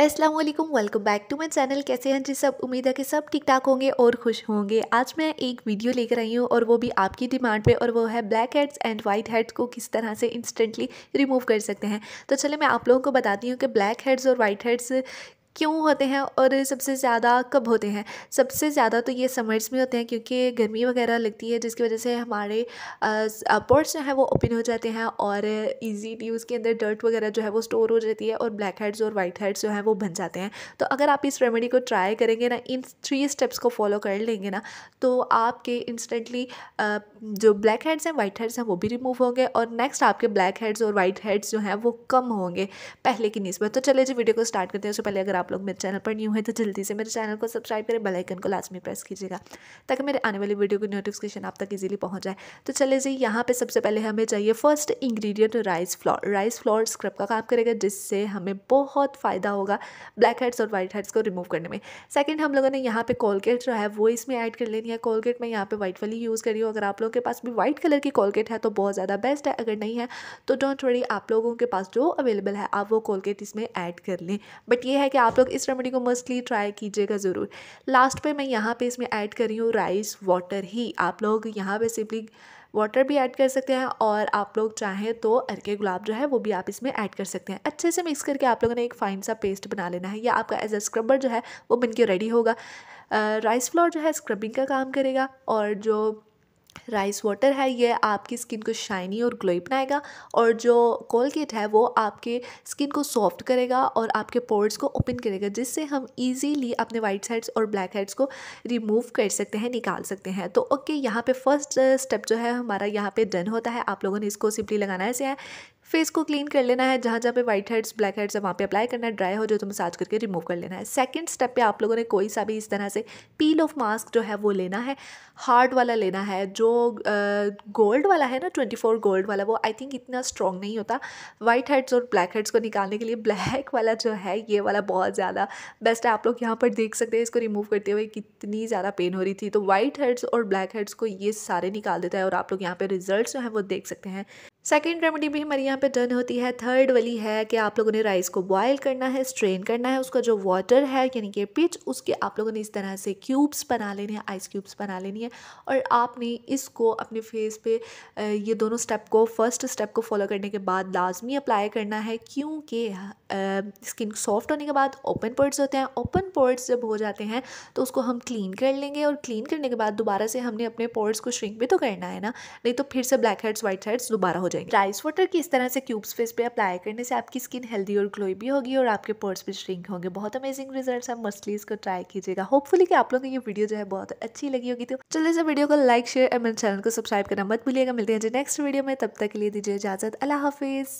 अस्सलाम वालेकुम welcome back to my channel कैसे हैं जी सब उम्मीद है कि सब ठीक ठाक होंगे और खुश होंगे आज मैं एक वीडियो लेकर आई हूँ और वो भी आपकी डिमांड पे और वो है blackheads and whiteheads को किस तरह से इंस्टेंटली रिमूव कर सकते हैं तो चले मैं आप लोगों को बताती हूँ कि ब्लैक हेड्स और वाइट हेड्स क्यों होते हैं और सबसे ज़्यादा कब होते हैं सबसे ज़्यादा तो ये समर्स में होते हैं क्योंकि गर्मी वगैरह लगती है जिसकी वजह से हमारे पोर्ट्स जो हैं वो ओपन हो जाते हैं और इजी टी उसके अंदर डर्ट वगैरह जो है वो स्टोर हो जाती है और ब्लैक हेड्स और वाइट हेड्स जो हैं वो बन जाते हैं तो अगर आप इस रेमेडी को ट्राई करेंगे ना इन थ्री स्टेप्स को फॉलो कर लेंगे ना तो आपके इंस्टेंटली जो ब्लैक हेड्स हैं वाइट हेड्स हैं वो भी रिमूव होंगे और नेक्स्ट आपके ब्लैक हेड्स और वाइट हेड्स जो हैं वो कम होंगे पहले की नस्बत तो चले जी वीडियो को स्टार्ट करते हैं उससे पहले अगर आप लोग मेरे चैनल पर न्यू है तो जल्दी से मेरे चैनल को सब्सक्राइब करें बेलाइकन को लाजमी प्रेस कीजिएगा ताकि मेरे आने वाली वीडियो की नोटिफिकेशन आप तक ईजिली पहुँच जाए तो चले जी यहाँ पर सबसे पहले हमें चाहिए first ingredient rice flour rice flour scrub का काम करेगा जिससे हमें बहुत फ़ायदा होगा ब्लैक हेड्स और व्हाइट हेड्स को रिमूव करने में सेकेंड हम लोगों ने यहाँ पर कोलगेट जो है वो इसमें ऐड कर लेनी है कोलगेट में यहाँ पर व्हाइट वाली यूज़ करी हूँ अगर आप लोगों के पास भी व्हाइट कलर की कोलगेट है तो बहुत ज़्यादा बेस्ट है अगर नहीं है तो डोंट वरी आप लोगों के पास जो अवेलेबल है आप वो कोलगेट इसमें ऐड कर लें बट ये है कि आप आप लोग इस रेमेडी को मस्टली ट्राई कीजिएगा ज़रूर लास्ट पे मैं यहाँ पे इसमें ऐड कर रही हूँ राइस वाटर ही आप लोग यहाँ पे सिंपली वाटर भी ऐड कर सकते हैं और आप लोग चाहें तो अरके गुलाब जो है वो भी आप इसमें ऐड कर सकते हैं अच्छे से मिक्स करके आप लोगों ने एक फाइन सा पेस्ट बना लेना है या आपका एज अ स्क्रबर जो है वो बन के रेडी होगा राइस फ्लोर जो है स्क्रबिंग का काम करेगा और जो राइस वाटर है ये आपकी स्किन को शाइनी और ग्लोई बनाएगा और जो कोलगेट है वो आपके स्किन को सॉफ्ट करेगा और आपके पोर्ट्स को ओपन करेगा जिससे हम इजीली अपने वाइट हेड्स और ब्लैक हेड्स को रिमूव कर सकते हैं निकाल सकते हैं तो ओके यहाँ पे फर्स्ट स्टेप जो है हमारा यहाँ पे डन होता है आप लोगों ने इसको सिंपली लगाना ऐसे है फेस को क्लीन कर लेना है जहाँ जहाँ पे व्हाइट हेड्स ब्लैक हेड्स है वहाँ पे अप्लाई करना है ड्राई हो जो तो मसाज करके रिमूव कर लेना है सेकंड स्टेप पे आप लोगों ने कोई सा भी इस तरह से पील ऑफ मास्क जो है वो लेना है हार्ड वाला लेना है जो गोल्ड वाला है ना ट्वेंटी फोर गोल्ड वाला वो आई थिंक इतना स्ट्रॉन्ग नहीं होता वाइट हेड्स और ब्लैक हेड्स को निकालने के लिए ब्लैक वाला जो है ये वाला बहुत ज़्यादा बेस्ट है आप लोग यहाँ पर देख सकते हैं इसको रिमूव करते हुए कितनी ज़्यादा पेन हो रही थी तो वाइट हेड्स और ब्लैक हेड्स को ये सारे निकाल देता है और आप लोग यहाँ पर रिजल्ट जो हैं वो देख सकते हैं सेकेंड रेमेडी भी हमारी यहाँ पे डन होती है थर्ड वाली है कि आप लोगों ने राइस को बॉयल करना है स्ट्रेन करना है उसका जो वाटर है यानी कि पिच उसके आप लोगों ने इस तरह से क्यूब्स बना लेने हैं आइस क्यूब्स बना लेनी है और आपने इसको अपने फेस पे ये दोनों स्टेप को फर्स्ट स्टेप को फॉलो करने के बाद लाजमी अप्लाई करना है क्योंकि स्किन सॉफ्ट होने के बाद ओपन पोर्ट्स होते हैं ओपन पोर्ट्स जब हो जाते हैं तो उसको हम क्लीन कर लेंगे और क्लीन करने के बाद दोबारा से हमने अपने पोर्ट्स को श्रिंक भी तो करना है ना नहीं तो फिर से ब्लैक हेड्स वाइट हेड्स दोबारा जाएंगे राइस वाटर की इस तरह से क्यूब्स फेस पे अप्लाई करने से आपकी स्किन हेल्दी और ग्लोई भी होगी और आपके पोर्स भी श्रिंक होंगे बहुत अमेजिंग रिजल्ट है मस्टली इसको ट्राई कीजिएगा होपफुली कि आप लोगों को ये वीडियो जो है बहुत अच्छी लगी होगी तो चलिए इस वीडियो को लाइक शेयर एंड मेरे चैनल को सब्सक्राइब करना मत भूलिएगा मिलते हैं जो नेक्स्ट वीडियो में तब तक के लिए दीजिए इजाजत अल्लाह हाफिज़